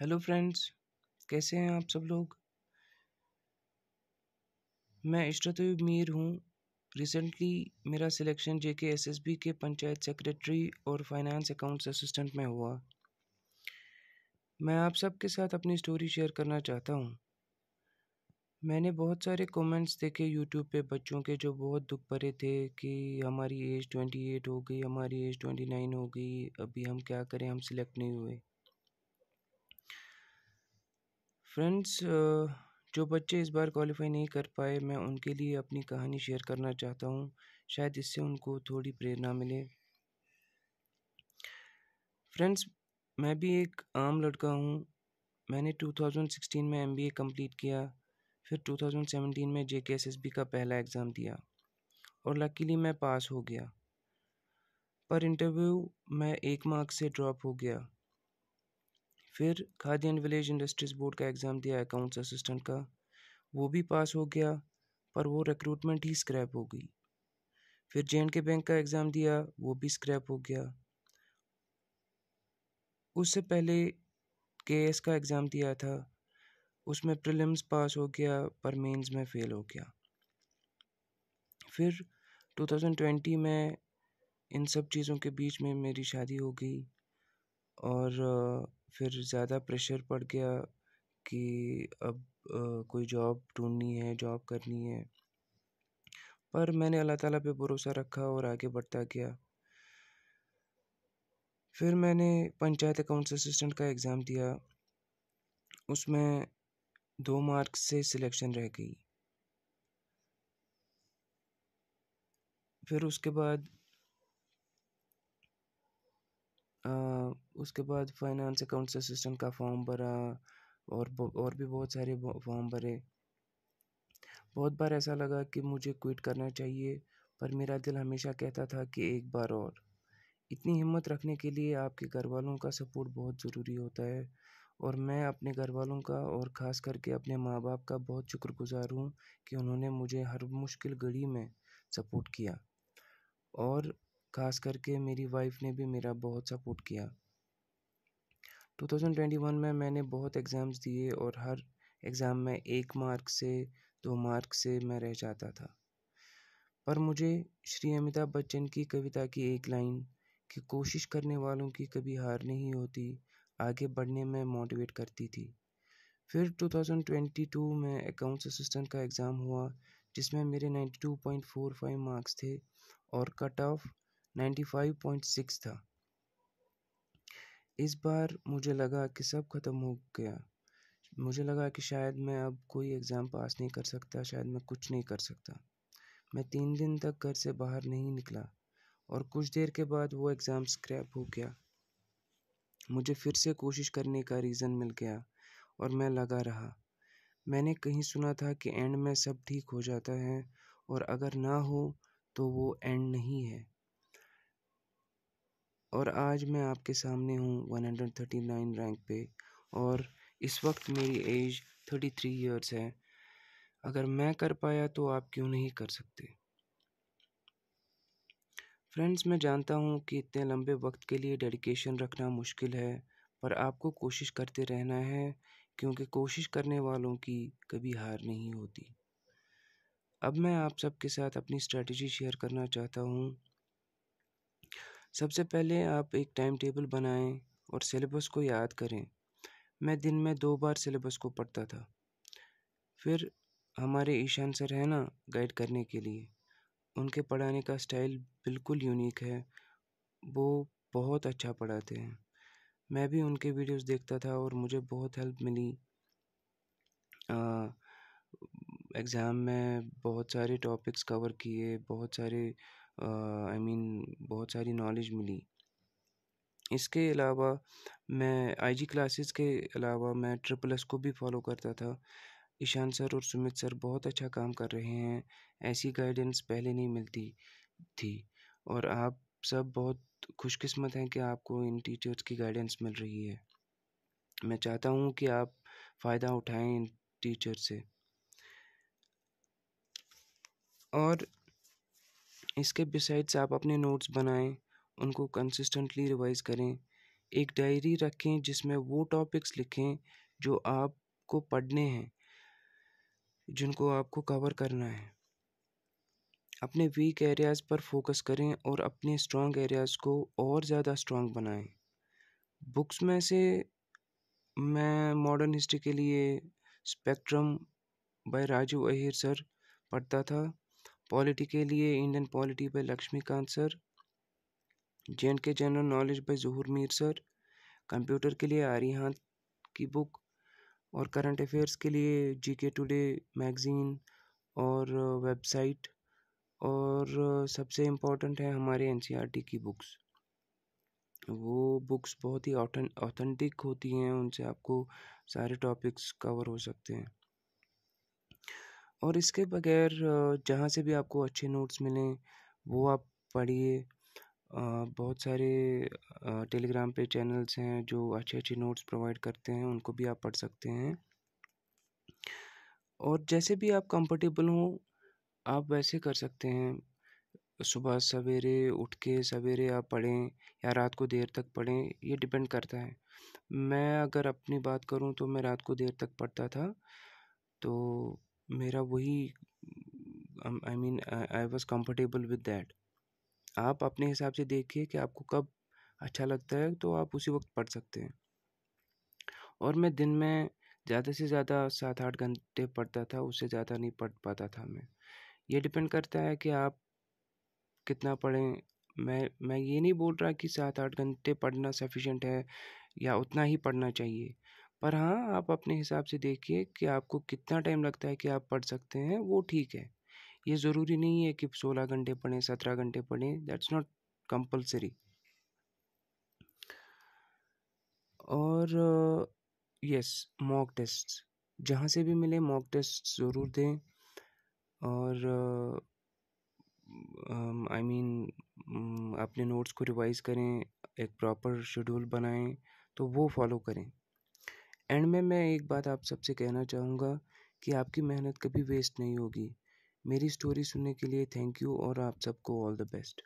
hello friends कैसे हैं आप सब लोग मैं इशरत मीर हूँ रिसेंटली मेरा सिलेक्शन जे के एस एस बी के पंचायत सेक्रेटरी और फाइनेंस अकाउंट्स असिस्टेंट में हुआ मैं आप सबके साथ अपनी स्टोरी शेयर करना चाहता हूँ मैंने बहुत सारे कमेंट्स देखे यूट्यूब पे बच्चों के जो बहुत दुख भरे थे कि हमारी एज ट्वेंटी एट हो गई हमारी एज ट्वेंटी नाइन हो गई अभी हम क्या करें हम सिलेक्ट नहीं हुए फ्रेंड्स जो बच्चे इस बार क्वालिफाई नहीं कर पाए मैं उनके लिए अपनी कहानी शेयर करना चाहता हूँ शायद इससे उनको थोड़ी प्रेरणा मिले फ्रेंड्स मैं भी एक आम लड़का हूँ मैंने 2016 में एमबीए कंप्लीट किया फिर 2017 में जे का पहला एग्ज़ाम दिया और लकीली मैं पास हो गया पर इंटरव्यू मैं एक मार्क से ड्रॉप हो गया फिर Khadi and village industries board का एग्ज़ाम दिया अकाउंट्स असिस्टेंट का वो भी पास हो गया पर वो रिक्रूटमेंट ही स्क्रैप हो गई फिर जे के बैंक का एग्ज़ाम दिया वो भी स्क्रैप हो गया उससे पहले के एस का एग्ज़ाम दिया था उसमें प्रिलिम्स पास हो गया पर मेंस में फ़ेल हो गया फिर 2020 में इन सब चीज़ों के बीच में मेरी शादी हो गई और फिर ज़्यादा प्रेशर पड़ गया कि अब कोई जॉब ढूंढनी है जॉब करनी है पर मैंने अल्लाह ताला पे भरोसा रखा और आगे बढ़ता गया फिर मैंने पंचायत अकाउंट्स असिस्टेंट का एग्ज़ाम दिया उसमें दो मार्क्स से सिलेक्शन रह गई फिर उसके बाद उसके बाद फाइनेंस अकाउंट्स असिस्टेंट का फॉर्म भरा और और भी बहुत सारे फॉर्म भरे बहुत बार ऐसा लगा कि मुझे क्विट करना चाहिए पर मेरा दिल हमेशा कहता था कि एक बार और इतनी हिम्मत रखने के लिए आपके घर वालों का सपोर्ट बहुत ज़रूरी होता है और मैं अपने घर वालों का और ख़ास करके अपने माँ बाप का बहुत शुक्रगुजार हूँ कि उन्होंने मुझे हर मुश्किल घड़ी में सपोर्ट किया और खास करके मेरी वाइफ ने भी मेरा बहुत सपोर्ट किया 2021 में मैंने बहुत एग्ज़ाम्स दिए और हर एग्ज़ाम में एक मार्क से दो मार्क से मैं रह जाता था पर मुझे श्री अमिताभ बच्चन की कविता की एक लाइन कि कोशिश करने वालों की कभी हार नहीं होती आगे बढ़ने में मोटिवेट करती थी फिर 2022 में अकाउंट्स असिस्टेंट का एग्ज़ाम हुआ जिसमें मेरे 92.45 मार्क्स थे और cut off ninety five point six था इस बार मुझे लगा कि सब ख़त्म हो गया मुझे लगा कि शायद मैं अब कोई एग्ज़ाम पास नहीं कर सकता शायद मैं कुछ नहीं कर सकता मैं तीन दिन तक घर से बाहर नहीं निकला और कुछ देर के बाद वो एग्ज़ाम स्क्रैप हो गया मुझे फिर से कोशिश करने का रीज़न मिल गया और मैं लगा रहा मैंने कहीं सुना था कि एंड में सब ठीक हो जाता है और अगर ना हो तो वो एंड नहीं है और आज मैं आपके सामने हूँ one hundred thirty nine rank पे और इस वक्त मेरी एज थर्टी थ्री ईयर्स है अगर मैं कर पाया तो आप क्यों नहीं कर सकते फ्रेंड्स मैं जानता हूँ कि इतने लंबे वक्त के लिए डेडिकेशन रखना मुश्किल है पर आपको कोशिश करते रहना है क्योंकि कोशिश करने वालों की कभी हार नहीं होती अब मैं आप सबके साथ अपनी स्ट्रैटेजी शेयर करना चाहता हूँ सबसे पहले आप एक टाइम टेबल बनाएं और सिलेबस को याद करें मैं दिन में दो बार सिलेबस को पढ़ता था फिर हमारे ईशान सर हैं ना गाइड करने के लिए उनके पढ़ाने का स्टाइल बिल्कुल यूनिक है वो बहुत अच्छा पढ़ाते हैं मैं भी उनके वीडियोस देखता था और मुझे बहुत हेल्प मिली एग्ज़ाम में बहुत सारे टॉपिक्स कवर किए बहुत सारे आई मीन I mean, बहुत सारी नॉलेज मिली इसके अलावा मैं आईजी क्लासेस के अलावा मैं ट्रिपल एस को भी फॉलो करता था ईशान सर और सुमित सर बहुत अच्छा काम कर रहे हैं ऐसी गाइडेंस पहले नहीं मिलती थी और आप सब बहुत खुशकिस्मत हैं कि आपको इन टीचर्स की गाइडेंस मिल रही है मैं चाहता हूँ कि आप फ़ायदा उठाएं इन टीचर से और इसके बिसाइड्स आप अपने नोट्स बनाएं उनको कंसिस्टेंटली रिवाइज करें एक डायरी रखें जिसमें वो टॉपिक्स लिखें जो आपको पढ़ने हैं जिनको आपको कवर करना है अपने वीक एरियाज़ पर फोकस करें और अपने स्ट्रॉन्ग एरियाज़ को और ज़्यादा स्ट्रॉन्ग बनाएं बुक्स में से मैं मॉडर्न हिस्ट्री के लिए spectrum by Raju Ahir sir पढ़ता था पॉलिटी के लिए Indian polity by Laxmikanth sir J and K general knowledge by Zahoor Mir sir computer के लिए आरिहान की बुक और करंट अफेयर्स के लिए जी के टूडे मैगज़ीन और वेबसाइट और सबसे इम्पोर्टेंट है हमारे एन e की बुक्स वो बुक्स बहुत ही ऑथेंटिक होती हैं उनसे आपको सारे टॉपिक्स कवर हो सकते हैं और इसके बगैर जहाँ से भी आपको अच्छे नोट्स मिलें वो आप पढ़िए बहुत सारे टेलीग्राम पे चैनल्स हैं जो अच्छे अच्छे नोट्स प्रोवाइड करते हैं उनको भी आप पढ़ सकते हैं और जैसे भी आप कंफर्टेबल हो आप वैसे कर सकते हैं सुबह सवेरे उठ के सवेरे आप पढ़ें या रात को देर तक पढ़ें ये डिपेंड करता है मैं अगर अपनी बात करूं तो मैं रात को देर तक पढ़ता था तो मेरा वही I mean I was comfortable with that आप अपने हिसाब से देखिए कि आपको कब अच्छा लगता है तो आप उसी वक्त पढ़ सकते हैं और मैं दिन में ज़्यादा से ज़्यादा सात आठ घंटे पढ़ता था उससे ज़्यादा नहीं पढ़ पाता था मैं ये डिपेंड करता है कि आप कितना पढ़ें मैं मैं ये नहीं बोल रहा कि सात आठ घंटे पढ़ना सफिशेंट है या उतना ही पढ़ना चाहिए पर हाँ आप अपने हिसाब से देखिए कि आपको कितना टाइम लगता है कि आप पढ़ सकते हैं वो ठीक है ये ज़रूरी नहीं है कि सोलह घंटे पढ़ें सत्रह घंटे पढ़ें दैट्स नॉट कंपलसरी और यस मॉक टेस्ट जहाँ से भी मिले मॉक टेस्ट ज़रूर दें और I uh, mean I mean, अपने नोट्स को रिवाइज करें एक प्रॉपर शेड्यूल बनाएं तो वो फॉलो करें एंड में मैं एक बात आप सबसे कहना चाहूँगा कि आपकी मेहनत कभी वेस्ट नहीं होगी मेरी स्टोरी सुनने के लिए थैंक यू और आप सबको ऑल द बेस्ट